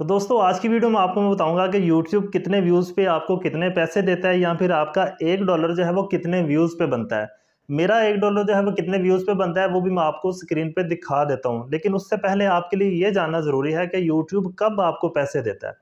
तो दोस्तों आज की वीडियो में आपको मैं बताऊंगा कि YouTube कितने व्यूज़ पे आपको कितने पैसे देता है या फिर आपका एक डॉलर जो है वो कितने व्यूज़ पे बनता है मेरा एक डॉलर जो है वो कितने व्यूज़ पे बनता है वो भी मैं आपको स्क्रीन पे दिखा देता हूँ लेकिन उससे पहले आपके लिए ये जानना ज़रूरी है कि यूट्यूब कब आपको पैसे देता है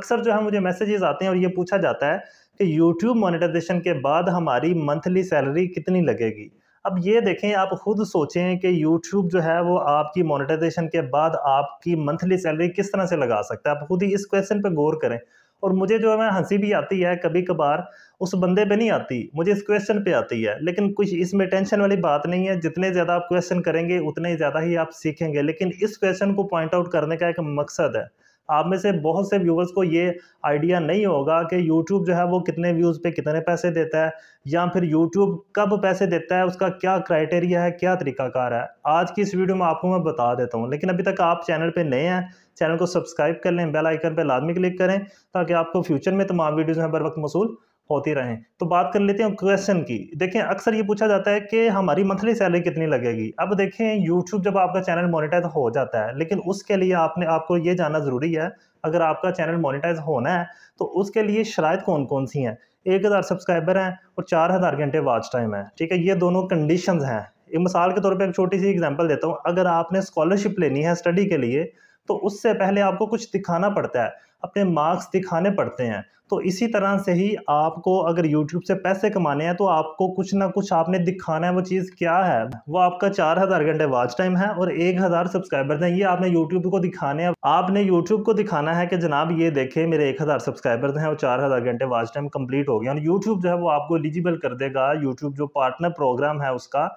अक्सर जो है मुझे मैसेजेस आते हैं और ये पूछा जाता है कि यूट्यूब मोनिटाइजेशन के बाद हमारी मंथली सैलरी कितनी लगेगी अब ये देखें आप खुद सोचें कि YouTube जो है वो आपकी मोनेटाइजेशन के बाद आपकी मंथली सैलरी किस तरह से लगा सकता है आप खुद ही इस क्वेश्चन पर गौर करें और मुझे जो है हंसी भी आती है कभी कभार उस बंदे पे नहीं आती मुझे इस क्वेश्चन पे आती है लेकिन कुछ इसमें टेंशन वाली बात नहीं है जितने ज़्यादा आप क्वेश्चन करेंगे उतने ज़्यादा ही आप सीखेंगे लेकिन इस क्वेश्चन को पॉइंट आउट करने का एक मकसद है आप में से बहुत से व्यूवर्स को ये आइडिया नहीं होगा कि यूट्यूब जो है वो कितने व्यूज़ पे कितने पैसे देता है या फिर यूट्यूब कब पैसे देता है उसका क्या क्राइटेरिया है क्या तरीकाकार है आज की इस वीडियो में आपको मैं बता देता हूँ लेकिन अभी तक आप चैनल पर नए हैं चैनल को सब्सक्राइब कर लें बेल आइकन पर लाजमी क्लिक करें ताकि आपको फ्यूचर में तमाम वीडियोज़ हैं बर वक्त मसूल होती रहें तो बात कर लेते हैं क्वेश्चन की देखें अक्सर ये पूछा जाता है कि हमारी मंथली सैलरी कितनी लगेगी अब देखें यूट्यूब जब आपका चैनल मोनिटाइज हो जाता है लेकिन उसके लिए आपने आपको ये जानना ज़रूरी है अगर आपका चैनल मोनिटाइज होना है तो उसके लिए शरात कौन कौन सी हैं एक हज़ार सब्सक्राइबर हैं और चार हज़ार घंटे वाच टाइम है ठीक है ये दोनों कंडीशन हैं एक मिसाल के तौर पर एक छोटी सी एग्जाम्पल देता हूँ अगर आपने स्कॉलरशिप लेनी है स्टडी के लिए तो उससे पहले आपको कुछ दिखाना पड़ता है अपने मार्क्स दिखाने पड़ते हैं तो इसी तरह से ही आपको अगर यूट्यूब से पैसे कमाने हैं तो आपको कुछ ना कुछ आपने दिखाना है वो चीज़ क्या है वो आपका चार हज़ार घंटे वॉच टाइम है और एक हज़ार सब्सक्राइबर्स हैं ये आपने यूट्यूब को दिखाने हैं आपने यूट्यूब को दिखाना है कि जनाब ये देखे मेरे एक हज़ार सब्सक्राइबर्स हैं और चार हज़ार घंटे वॉच टाइम कंप्लीट हो गया और यूट्यूब जो है वो आपको एलिजिबल कर देगा यूट्यूब जो पार्टनर प्रोग्राम है उसका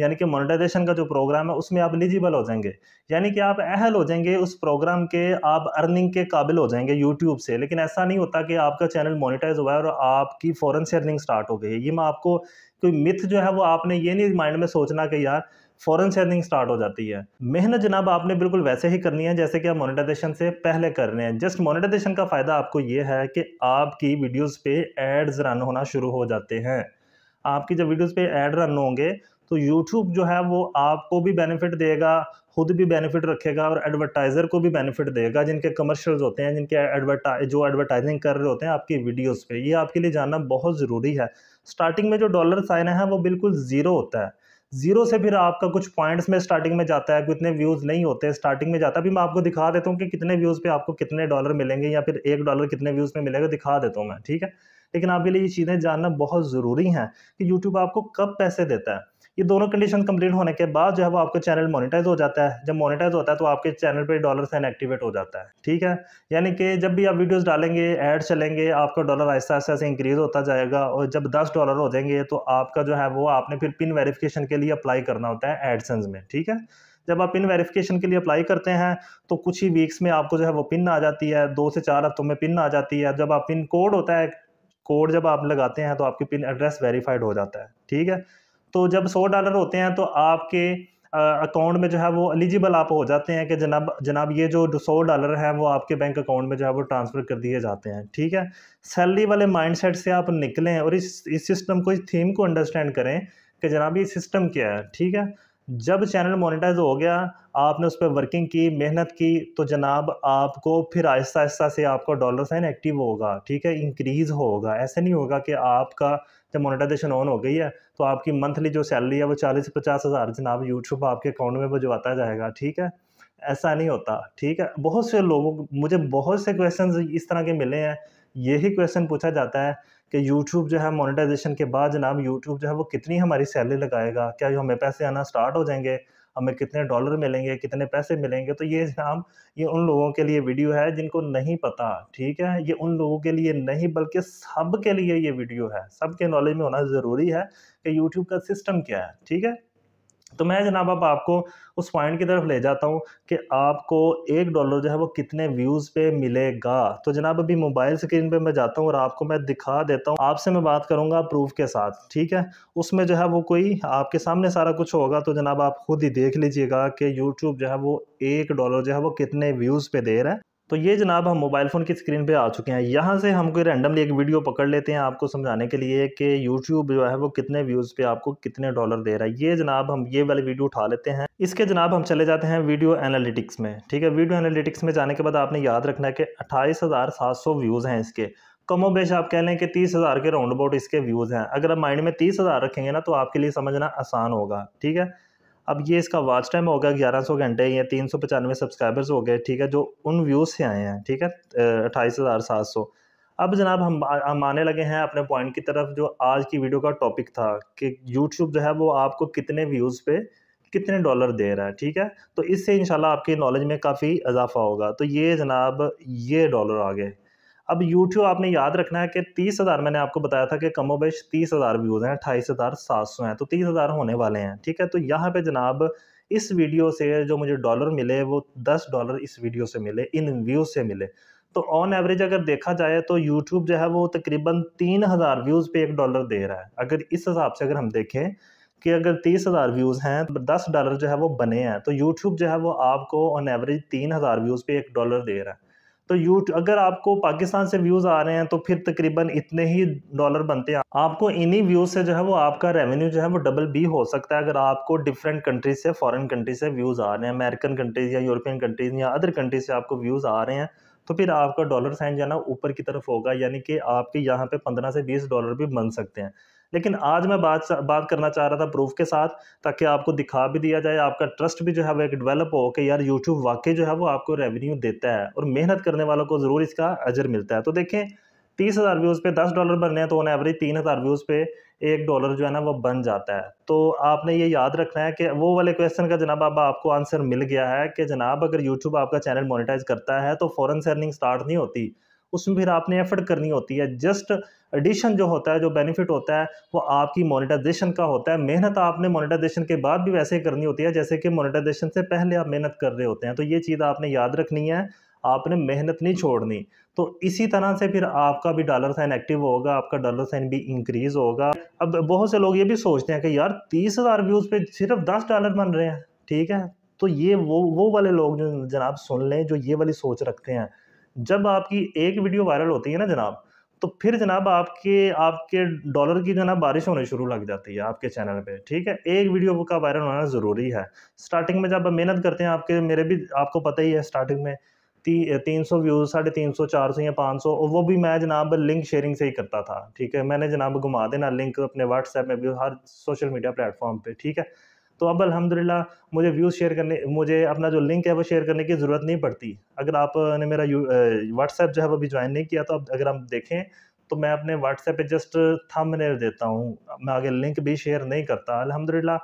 यानी कि मोनेटाइजेशन का जो प्रोग्राम है उसमें आप एलिजिबल हो जाएंगे यानी कि आप अहल हो जाएंगे उस प्रोग्राम के आप अर्निंग के काबिल हो जाएंगे यूट्यूब से लेकिन ऐसा नहीं होता कि आपका चैनल मोनिटाइज हुआ है और आपकी फ़ौरन से अर्निंग स्टार्ट हो गई है ये मैं आपको कोई मिथ जो है वो आपने ये नहीं माइंड में सोचना कि यार फ़ौरन से अर्निंग स्टार्ट हो जाती है मेहनत जनाब आपने बिल्कुल वैसे ही करनी है जैसे कि आप मोनिटाइजेशन से पहले कर रहे हैं जस्ट मोनिटाइजेशन का फ़ायदा आपको ये है कि आपकी वीडियोज़ पे एड्स रन होना शुरू हो जाते हैं आपकी जब वीडियोज़ पे एड रन होंगे तो यूट्यूब जो है वो आपको भी बेनिफिट देगा खुद भी बेनिफिट रखेगा और एडवर्टाइज़र को भी बेनिफिट देगा जिनके कमर्शियल्स होते हैं जिनके एडवर्टाइज जो एडवर्टाइजिंग कर रहे होते हैं आपकी वीडियोस पे ये आपके लिए जानना बहुत ज़रूरी है स्टार्टिंग में जो डॉलर साइन है वो बिल्कुल ज़ीरो होता है जीरो से फिर आपका कुछ पॉइंट्स में स्टार्टिंग में जाता है कितने व्यूज़ नहीं होते स्टार्टिंग में जाता है अभी मैं आपको दिखा देता हूँ कि कितने व्यूज़ पे आपको कितने डॉलर मिलेंगे या फिर एक डॉलर कितने व्यूज़ में मिलेगा दिखा देता हूँ मैं ठीक है लेकिन आपके लिए ये चीज़ें जानना बहुत ज़रूरी हैं कि यूट्यूब आपको कब पैसे देता है ये दोनों कंडीशन कंप्लीट होने के बाद जो है वो आपका चैनल मोनिटाइज हो जाता है जब मोनिटाइज होता है तो आपके चैनल पे डॉलर साइन एक्टिवेट हो जाता है ठीक है यानी कि जब भी आप वीडियोस डालेंगे ऐड चलेंगे आपका डॉलर ऐसा ऐसा ऐसे इंक्रीज़ होता जाएगा और जब दस डॉलर हो जाएंगे तो आपका जो है वो आपने फिर पिन वेरीफिकेशन के लिए अप्लाई करना होता है एडसन्स में ठीक है जब आप पिन वेरिफिकेशन के लिए अप्लाई करते हैं तो कुछ ही वीक्स में आपको जो है वो पिन आ जाती है दो से चार हफ्तों में पिन आ जाती है जब आप पिन कोड होता है कोड जब आप लगाते हैं तो आपकी पिन एड्रेस वेरीफाइड हो जाता है ठीक है तो जब सौ डॉलर होते हैं तो आपके अकाउंट में जो है वो एलिजिबल आप हो जाते हैं कि जनाब जनाब ये जो सौ डॉलर है वो आपके बैंक अकाउंट में जो है वो ट्रांसफ़र कर दिए जाते हैं ठीक है सैलरी वाले माइंडसेट से आप निकलें और इस इस सिस्टम को इस थीम को अंडरस्टैंड करें कि जनाब ये सिस्टम क्या है ठीक है जब चैनल मोनिटाइज हो गया आपने उस पर वर्किंग की मेहनत की तो जनाब आपको फिर आहिस्ता आहिस्ता से आपका डॉलर साइन एक्टिव होगा ठीक है इंक्रीज़ होगा ऐसे नहीं होगा कि आपका जब मोनेटाइजेशन ऑन हो गई है तो आपकी मंथली जो सैलरी है वो चालीस पचास हज़ार जनाब यूट्यूब आपके अकाउंट में भिजवाता जाएगा ठीक है ऐसा नहीं होता ठीक है बहुत से लोगों मुझे बहुत से क्वेश्चन इस तरह के मिले हैं यही क्वेश्चन पूछा जाता है कि यूट्यूब जो है मोनेटाइजेशन के बाद जनाब यूट्यूब जो है वो कितनी हमारी सैलरी लगाएगा क्या हमें पैसे आना स्टार्ट हो जाएंगे हमें कितने डॉलर मिलेंगे कितने पैसे मिलेंगे तो ये हम ये उन लोगों के लिए वीडियो है जिनको नहीं पता ठीक है ये उन लोगों के लिए नहीं बल्कि सब के लिए ये वीडियो है सब के नॉलेज में होना ज़रूरी है कि यूट्यूब का सिस्टम क्या है ठीक है तो मैं जनाब अब आपको उस पॉइंट की तरफ ले जाता हूँ कि आपको एक डॉलर जो है वो कितने व्यूज़ पे मिलेगा तो जनाब अभी मोबाइल स्क्रीन पे मैं जाता हूँ और आपको मैं दिखा देता हूँ आपसे मैं बात करूँगा प्रूफ के साथ ठीक है उसमें जो है वो कोई आपके सामने सारा कुछ होगा तो जनाब आप खुद ही देख लीजिएगा कि यूट्यूब जो है वो एक डॉलर जो है वो कितने व्यूज़ पे दे रहा है तो ये जनाब हम मोबाइल फ़ोन की स्क्रीन पे आ चुके हैं यहाँ से हम कोई रैंडमली एक वीडियो पकड़ लेते हैं आपको समझाने के लिए कि यूट्यूब जो है वो कितने व्यूज़ पे आपको कितने डॉलर दे रहा है ये जनाब हम ये वाली वीडियो उठा लेते हैं इसके जनाब हम चले जाते हैं वीडियो एनालिटिक्स में ठीक है वीडियो एनालिटिक्स में जाने के बाद आपने याद रखना है कि अट्ठाईस व्यूज़ हैं इसके कमो बेश आप कह लें कि तीस हज़ार के राउंड अबाउट इसके व्यूज़ हैं अगर आप माइंड में तीस हज़ार रखेंगे ना तो आपके लिए समझना आसान होगा ठीक है अब ये इसका वॉच टाइम हो गया ग्यारह सौ घंटे या तीन सौ पचानवे सब्सक्राइबर्स हो गए ठीक है जो उन व्यूज़ से आए हैं ठीक है अट्ठाईस हज़ार सात सौ अब जनाब हम हम आने लगे हैं अपने पॉइंट की तरफ जो आज की वीडियो का टॉपिक था कि यूट्यूब जो है वो आपको कितने व्यूज़ पे कितने डॉलर दे रहा है ठीक है तो इससे इंशाल्लाह आपकी नॉलेज में काफ़ी इजाफा होगा तो ये जनाब ये डॉलर आ गए अब यूट्यूब आपने याद रखना है कि तीस हज़ार मैंने आपको बताया था कि कमो बेश तीस हज़ार व्यूज़ हैं अट्ठाईस हज़ार सात सौ हैं तो तीस हज़ार होने वाले हैं ठीक है तो यहाँ पे जनाब इस वीडियो से जो मुझे डॉलर मिले वो दस डॉलर इस वीडियो से मिले इन व्यूज़ से मिले तो ऑन एवरेज अगर देखा जाए तो यूट्यूब जो है वो तकरीबन तीन हज़ार व्यूज़ पे एक डॉलर दे रहा है अगर इस हिसाब से अगर हम देखें कि अगर तीस हज़ार व्यूज़ हैं तो दस डॉलर जो है वो बने हैं तो यूट्यूब जो है वो आपको ऑन एवरेज तीन हज़ार व्यूज़ पे एक डॉलर दे रहा है तो यू अगर आपको पाकिस्तान से व्यूज़ आ रहे हैं तो फिर तकरीबन इतने ही डॉलर बनते हैं आपको इन्हीं व्यूज़ से जो है वो आपका रेवेन्यू जो है वो डबल भी हो सकता है अगर आपको डिफरेंट कंट्रीज से फॉरेन कंट्री से व्यूज़ आ रहे हैं अमेरिकन कंट्रीज़ या यूरोपियन कंट्रीज़ या अदर कंट्रीज से आपको व्यूज़ आ रहे हैं तो फिर आपका डॉलर साइन जो है ना ऊपर की तरफ होगा यानी कि आपके यहाँ पे पंद्रह से बीस डॉलर भी बन सकते हैं लेकिन आज मैं बात बात करना चाह रहा था प्रूफ के साथ ताकि आपको दिखा भी दिया जाए आपका ट्रस्ट भी जो है वो एक डेवलप हो कि यार यूट्यूब वाकई जो है वो आपको रेवेन्यू देता है और मेहनत करने वालों को ज़रूर इसका अजर मिलता है तो देखें तीस हज़ार व्यूज़ पे दस डॉलर बनने हैं तो उन्हें एवरेज तीन हज़ार व्यूज़ पे एक डॉलर जो है ना वो बन जाता है तो आपने ये याद रखना है कि वो वाले क्वेश्चन का जनाब अब आपको आंसर मिल गया है कि जनाब अगर यूट्यूब आपका चैनल मोनिटाइज करता है तो फॉरन से अर्निंग स्टार्ट नहीं होती उसमें फिर आपने एफर्ट करनी होती है जस्ट एडिशन जो होता है जो बेनिफिट होता है वो आपकी मोनिटाइजेशन का होता है मेहनत आपने मोनिटाइजेशन के बाद भी वैसे ही करनी होती है जैसे कि मोनिटाइजेशन से पहले आप मेहनत कर रहे होते हैं तो ये चीज़ आपने याद रखनी है आपने मेहनत नहीं छोड़नी तो इसी तरह से फिर आपका भी डॉलर साइन एक्टिव होगा आपका डॉलर साइन भी इंक्रीज़ होगा अब बहुत से लोग ये भी सोचते हैं कि यार तीस हज़ार व्यूज़ पे सिर्फ दस डॉलर बन रहे हैं ठीक है तो ये वो वो वाले लोग जो जनाब सुन लें जो ये वाली सोच रखते हैं जब आपकी एक वीडियो वायरल होती है ना जनाब तो फिर जनाब आपके आपके डॉलर की जनाब बारिश होने शुरू लग जाती है आपके चैनल पे ठीक है एक वीडियो का वायरल होना ज़रूरी है स्टार्टिंग में जब मेहनत करते हैं आपके मेरे भी आपको पता ही है स्टार्टिंग में ती तीन सौ व्यूज़ साढ़े तीन सौ चार सौ या पाँच सौ और वो भी मैं जनाब लिंक शेयरिंग से ही करता था ठीक है मैंने जनाब घुमा देना लिंक अपने व्हाट्सएप में भी हर सोशल मीडिया प्लेटफॉर्म पर ठीक है तो अब अलहमदिल्ला मुझे व्यूज़ शेयर करने मुझे अपना जो लिंक है वो शेयर करने की ज़रूरत नहीं पड़ती अगर आपने मेरा व्हाट्सएप जो है वो अभी ज्वाइन नहीं किया तो अब अगर हम देखें तो मैं अपने व्हाट्सएप पे जस्ट थंबनेल देता हूँ मैं आगे लिंक भी शेयर नहीं करता अलहमदिल्ला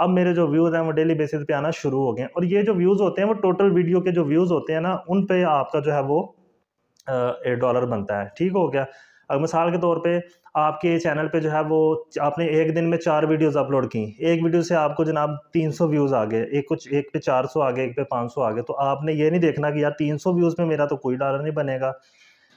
अब मेरे जो व्यूज़ हैं वो डेली बेसिस पे आना शुरू हो गए और ये जो व्यूज़ होते हैं वो टोटल वीडियो के जो व्यूज़ होते हैं ना उन पे आपका जो है वो एक डॉलर बनता है ठीक हो गया अब मिसाल के तौर पे आपके चैनल पे जो है वो आपने एक दिन में चार वीडियोस अपलोड की एक वीडियो से आपको जनाब 300 व्यूज़ आ गए एक कुछ एक पे 400 आ गए एक पे 500 आ गए तो आपने ये नहीं देखना कि यार 300 व्यूज़ पे मेरा तो कोई डॉलर नहीं बनेगा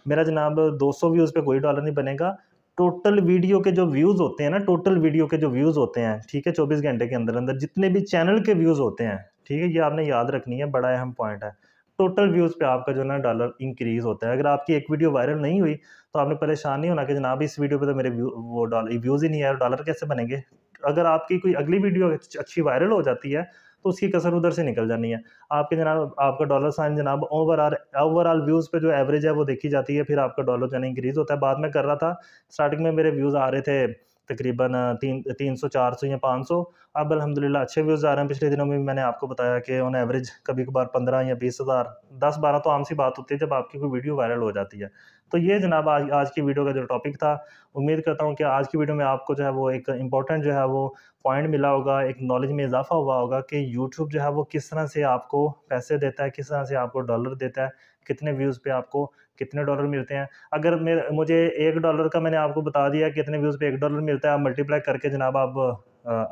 मेरा जनाब 200 व्यूज़ पे कोई डॉलर नहीं बनेगा टोटल वीडियो के जो व्यूज़ होते हैं ना टोटल वीडियो के जो व्यूज़ होते हैं ठीक है चौबीस घंटे के अंदर अंदर जितने भी चैनल के व्यूज़ होते हैं ठीक है ये आपने याद रखनी है बड़ा अहम पॉइंट है टोटल व्यूज़ पे आपका जो है ना डॉलर इंक्रीज़ होता है अगर आपकी एक वीडियो वायरल नहीं हुई तो आपने परेशान नहीं होना कि जनाब इस वीडियो पे तो मेरे वो डॉलर व्यूज़ ही नहीं और डॉलर कैसे बनेंगे अगर आपकी कोई अगली वीडियो अच्छी वायरल हो जाती है तो उसकी कसर उधर से निकल जानी है आपके जनाब आपका डॉलर साइन जनाब ओवरऑल ओवरऑल व्यूज़ पे जो एवरेज है वो देखी जाती है फिर आपका डॉलर जो है इंक्रीज़ होता है बाद में कर रहा था स्टार्टिंग में मेरे व्यूज़ आ रहे थे तकरीबन तीन तीन सौ चार सौ या पाँच सौ अब अलहमदिल्ला अच्छे व्यूज़ आ रहे हैं पिछले दिनों में मैंने आपको बताया कि ऑन एवरेज कभी कभार पंद्रह या बीस हज़ार दस बारह तो आम सी बात होती है जब आपकी कोई वीडियो वायरल हो जाती है तो ये जनाब आज आज की वीडियो का जो टॉपिक था उम्मीद करता हूँ कि आज की वीडियो में आपको जो है वो एक इम्पॉर्टेंट जो है वो पॉइंट मिला होगा एक नॉलेज में इजाफा हुआ होगा कि यूट्यूब जो है वो किस तरह से आपको पैसे देता है किस तरह से आपको डॉलर देता है कितने व्यूज़ पे आपको कितने डॉलर मिलते हैं अगर मेरे मुझे एक डॉलर का मैंने आपको बता दिया कितने व्यूज़ पे एक डॉलर मिलता है आप मल्टीप्लाई करके जनाब आप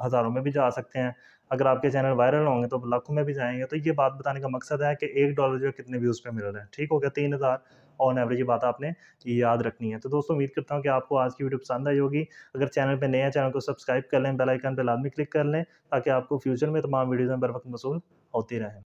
हज़ारों में भी जा सकते हैं अगर आपके चैनल वायरल होंगे तो लाखों में भी जाएंगे तो ये बात बताने का मकसद है कि एक डॉलर जो है कितने व्यूज़ पे मिल रहे हैं ठीक हो गया तीन हज़ार ऑन एवरेज ये बात आपने याद रखनी है तो दोस्तों उम्मीद करता हूँ कि आपको आज की वीडियो पसंद आई होगी अगर चैनल पर नया चैनल को सब्सक्राइब कर लें बेलाइकन पर लाजमी क्लिक कर लें ताकि आपको फ्यूचर में तमाम वीडियोज़ में बर वक्त मसूल होती रहें